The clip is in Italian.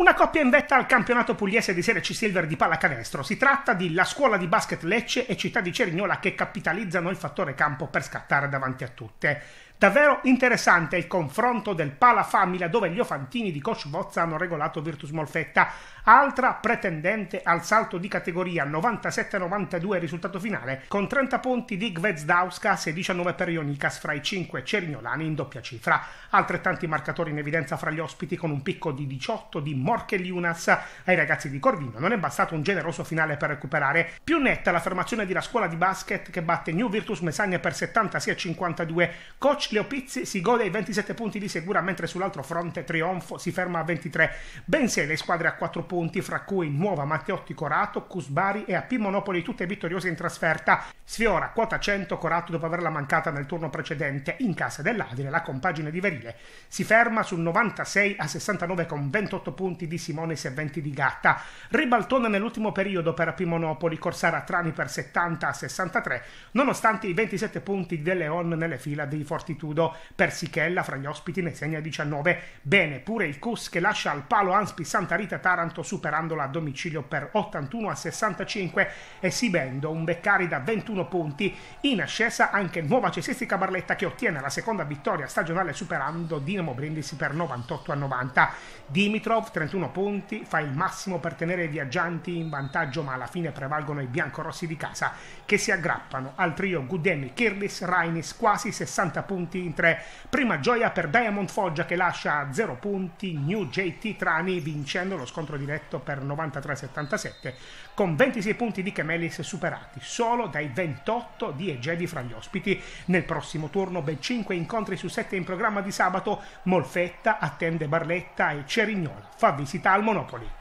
Una coppia in vetta al campionato pugliese di Serie C Silver di pallacanestro. Si tratta di la scuola di basket Lecce e Città di Cerignola che capitalizzano il fattore campo per scattare davanti a tutte. Davvero interessante il confronto del Pala Famila dove gli Ofantini di Coach Vozza hanno regolato Virtus Molfetta, altra pretendente al salto di categoria 97-92 risultato finale con 30 punti di Gvezdauskas e 19 per Ionikas fra i 5 cerignolani in doppia cifra. Altrettanti marcatori in evidenza fra gli ospiti con un picco di 18 di Morcheliunas ai ragazzi di Corvino. Non è bastato un generoso finale per recuperare. Più netta l'affermazione di la scuola di basket che batte New Virtus Messagna per 76 52. Coach coach Leopizzi si gode i 27 punti di Segura, mentre sull'altro fronte Trionfo si ferma a 23. Ben sei le squadre a 4 punti, fra cui Nuova, Matteotti, Corato, Cusbari e AP Monopoli, tutte vittoriose in trasferta. Sfiora quota 100 Corato dopo averla mancata nel turno precedente in casa dell'Adile, La compagine di Verile si ferma sul 96 a 69 con 28 punti di Simones e 20 di Gatta. Ribaltone nell'ultimo periodo per Pimonopoli, Corsara Trani per 70 a 63, nonostante i 27 punti di Leon nelle fila di Fortitudo. Persichella fra gli ospiti ne segna 19. Bene pure il Cus che lascia al palo Anspi Santa Rita Taranto superandola a domicilio per 81 a 65 esibendo un Beccari da 21 21 punti. In ascesa anche nuova cestistica Barletta che ottiene la seconda vittoria stagionale superando Dinamo Brindisi per 98 a 90. Dimitrov 31 punti, fa il massimo per tenere i viaggianti in vantaggio ma alla fine prevalgono i biancorossi di casa che si aggrappano al trio Gudemi, Kirlis, Rainis quasi 60 punti in tre. Prima gioia per Diamond Foggia che lascia a 0 punti New JT Trani vincendo lo scontro diretto per 93-77 con 26 punti di Chemelis superati solo dai 20 28 di Egedi fra gli ospiti. Nel prossimo turno ben 5 incontri su 7 in programma di sabato, Molfetta attende Barletta e Cerignola fa visita al Monopoli.